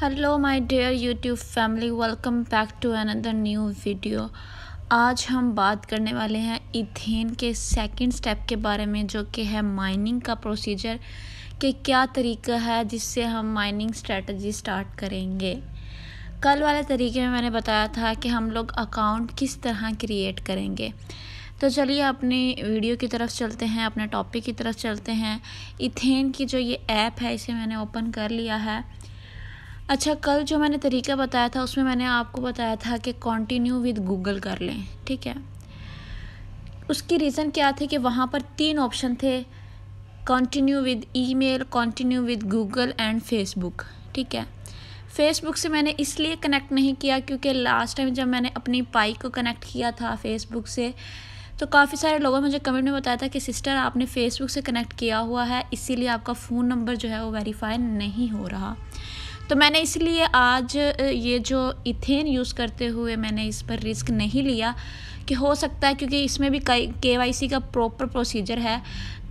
hello my dear YouTube family welcome back to another new video आज हम बात करने वाले हैं इथेन के सेकंड स्टेप के बारे में जो कि है माइनिंग का प्रोसीजर कि क्या तरीका है जिससे हम माइनिंग स्ट्रेटजी स्टार्ट करेंगे कल वाले तरीके में मैंने बताया था कि हम लोग अकाउंट किस तरह क्रिएट करेंगे तो चलिए अपने वीडियो की तरफ चलते हैं अपने टॉपिक की तरफ चलते हैं इथेन की जो ये ऐप है इसे मैंने ओपन कर लिया है अच्छा कल जो मैंने तरीका बताया था उसमें मैंने आपको बताया था कि कंटिन्यू विद गूगल कर लें ठीक है उसकी रीज़न क्या थी कि वहाँ पर तीन ऑप्शन थे continue with email continue with Google and Facebook ठीक है फेसबुक से मैंने इसलिए कनेक्ट नहीं किया क्योंकि लास्ट टाइम जब मैंने अपनी पाई को कनेक्ट किया था फेसबुक से तो काफ़ी सारे लोगों ने मुझे कमेंट में बताया था कि सिस्टर आपने फेसबुक से कनेक्ट किया हुआ है इसीलिए आपका फ़ोन नंबर जो है वो वेरीफाई नहीं हो रहा तो मैंने इसलिए आज ये जो इथेन यूज़ करते हुए मैंने इस पर रिस्क नहीं लिया कि हो सकता है क्योंकि इसमें भी के वाई सी का प्रॉपर प्रोसीजर है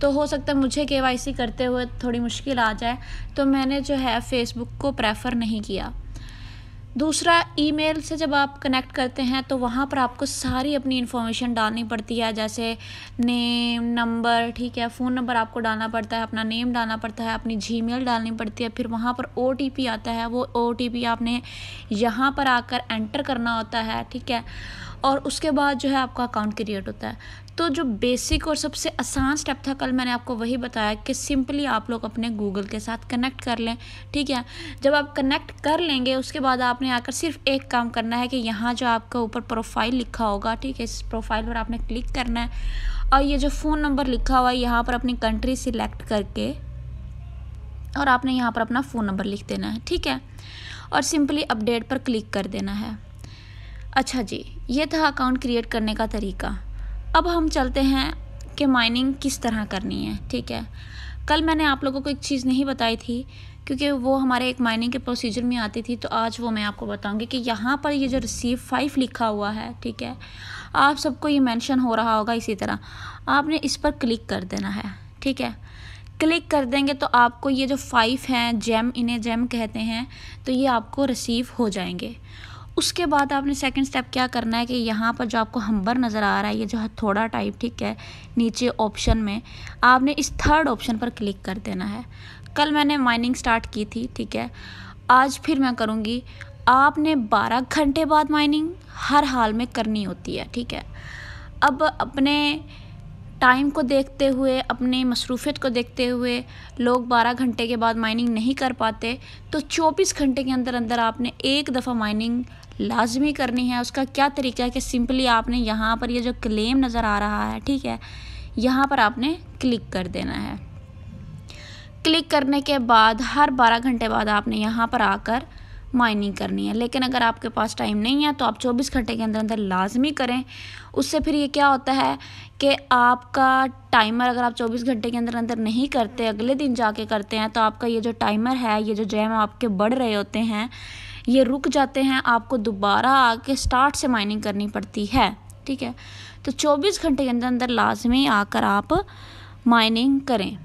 तो हो सकता है मुझे के वाई सी करते हुए थोड़ी मुश्किल आ जाए तो मैंने जो है फेसबुक को प्रेफर नहीं किया दूसरा ईमेल से जब आप कनेक्ट करते हैं तो वहाँ पर आपको सारी अपनी इन्फॉर्मेशन डालनी पड़ती है जैसे नेम नंबर ठीक है फ़ोन नंबर आपको डालना पड़ता है अपना नेम डालना पड़ता है अपनी जी डालनी पड़ती है फिर वहाँ पर ओ आता है वो ओ आपने यहाँ पर आकर एंटर करना होता है ठीक है और उसके बाद जो है आपका अकाउंट क्रिएट होता है तो जो बेसिक और सबसे आसान स्टेप था कल मैंने आपको वही बताया कि सिंपली आप लोग अपने गूगल के साथ कनेक्ट कर लें ठीक है जब आप कनेक्ट कर लेंगे उसके बाद आपने आकर सिर्फ एक काम करना है कि यहाँ जो आपका ऊपर प्रोफाइल लिखा होगा ठीक है इस प्रोफाइल पर आपने क्लिक करना है और ये जो फ़ोन नंबर लिखा हुआ है यहाँ पर अपनी कंट्री सिलेक्ट करके और आपने यहाँ पर अपना फ़ोन नंबर लिख देना है ठीक है और सिंपली अपडेट पर क्लिक कर देना है अच्छा जी ये था अकाउंट क्रिएट करने का तरीका अब हम चलते हैं कि माइनिंग किस तरह करनी है ठीक है कल मैंने आप लोगों को एक चीज़ नहीं बताई थी क्योंकि वो हमारे एक माइनिंग के प्रोसीजर में आती थी तो आज वो मैं आपको बताऊंगी कि यहाँ पर ये जो रिसीव फाइव लिखा हुआ है ठीक है आप सबको ये मेंशन हो रहा होगा इसी तरह आपने इस पर क्लिक कर देना है ठीक है क्लिक कर देंगे तो आपको ये जो फाइव हैं जैम इन्हें जैम कहते हैं तो ये आपको रिसीव हो जाएंगे उसके बाद आपने सेकंड स्टेप क्या करना है कि यहाँ पर जो आपको हम्बर नज़र आ रहा है ये जो हथौड़ा टाइप ठीक है नीचे ऑप्शन में आपने इस थर्ड ऑप्शन पर क्लिक कर देना है कल मैंने माइनिंग स्टार्ट की थी ठीक है आज फिर मैं करूँगी आपने 12 घंटे बाद माइनिंग हर हाल में करनी होती है ठीक है अब अपने टाइम को देखते हुए अपनी मसरूफियत को देखते हुए लोग 12 घंटे के बाद माइनिंग नहीं कर पाते तो 24 घंटे के अंदर अंदर आपने एक दफ़ा माइनिंग लाजमी करनी है उसका क्या तरीका है कि सिंपली आपने यहाँ पर ये यह जो क्लेम नज़र आ रहा है ठीक है यहाँ पर आपने क्लिक कर देना है क्लिक करने के बाद हर 12 घंटे बाद आपने यहाँ पर आकर माइनिंग करनी है लेकिन अगर आपके पास टाइम नहीं है तो आप 24 घंटे के अंदर अंदर लाजमी करें उससे फिर ये क्या होता है कि आपका टाइमर अगर आप 24 घंटे के अंदर अंदर नहीं करते अगले दिन जाके करते हैं तो आपका ये जो टाइमर है ये जो जैम आपके बढ़ रहे होते हैं ये रुक जाते हैं आपको दोबारा आके स्टार्ट से माइनिंग करनी पड़ती है ठीक है तो 24 घंटे के अंदर अंदर लाजमी आकर आप माइनिंग करें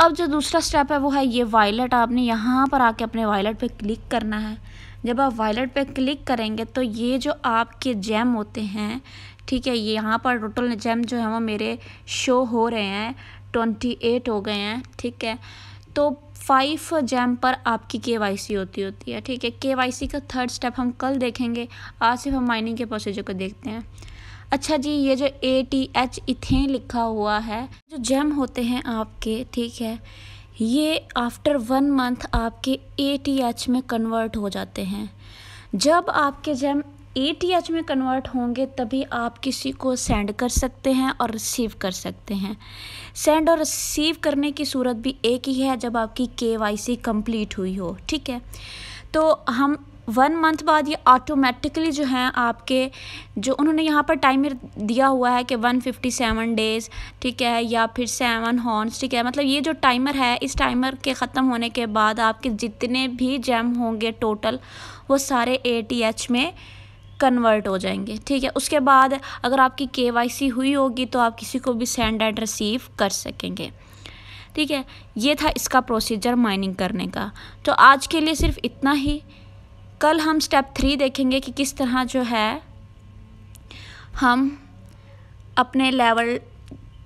अब जो दूसरा स्टेप है वो है ये वायलट आपने यहाँ पर आके अपने वायलट पे क्लिक करना है जब आप वायलट पे क्लिक करेंगे तो ये जो आपके जैम होते हैं ठीक है ये यहाँ पर टोटल जैम जो है वो मेरे शो हो रहे हैं ट्वेंटी एट हो गए हैं ठीक है तो फाइव जैम पर आपकी के होती होती है ठीक है के का थर्ड स्टेप हम कल देखेंगे आज सिर्फ हम माइनिंग के प्रोसीजर को देखते हैं अच्छा जी ये जो ए टी एच इथेन लिखा हुआ है जो जैम होते हैं आपके ठीक है ये आफ्टर वन मंथ आपके ए टी एच में कन्वर्ट हो जाते हैं जब आपके जैम ए टी एच में कन्वर्ट होंगे तभी आप किसी को सेंड कर सकते हैं और रिसीव कर सकते हैं सेंड और रिसीव करने की सूरत भी एक ही है जब आपकी के वाई सी कम्प्लीट हुई हो ठीक है तो हम वन मंथ बाद ये ऑटोमेटिकली जो हैं आपके जो उन्होंने यहाँ पर टाइमर दिया हुआ है कि वन फिफ्टी सेवन डेज़ ठीक है या फिर सेवन हॉर्न्स ठीक है मतलब ये जो टाइमर है इस टाइमर के ख़त्म होने के बाद आपके जितने भी जैम होंगे टोटल वो सारे ए टी एच में कन्वर्ट हो जाएंगे ठीक है उसके बाद अगर आपकी के हुई होगी तो आप किसी को भी सेंड एंड रिसीव कर सकेंगे ठीक है ये था इसका प्रोसीजर माइनिंग करने का तो आज के लिए सिर्फ इतना ही कल हम स्टेप थ्री देखेंगे कि किस तरह जो है हम अपने लेवल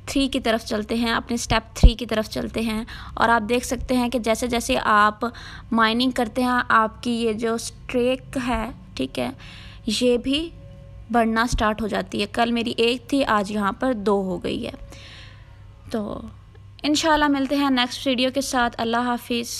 थ्री की तरफ चलते हैं अपने स्टेप थ्री की तरफ चलते हैं और आप देख सकते हैं कि जैसे जैसे आप माइनिंग करते हैं आपकी ये जो स्ट्रेक है ठीक है ये भी बढ़ना स्टार्ट हो जाती है कल मेरी एक थी आज यहाँ पर दो हो गई है तो इन मिलते हैं नेक्स्ट वीडियो के साथ अल्लाह हाफिज़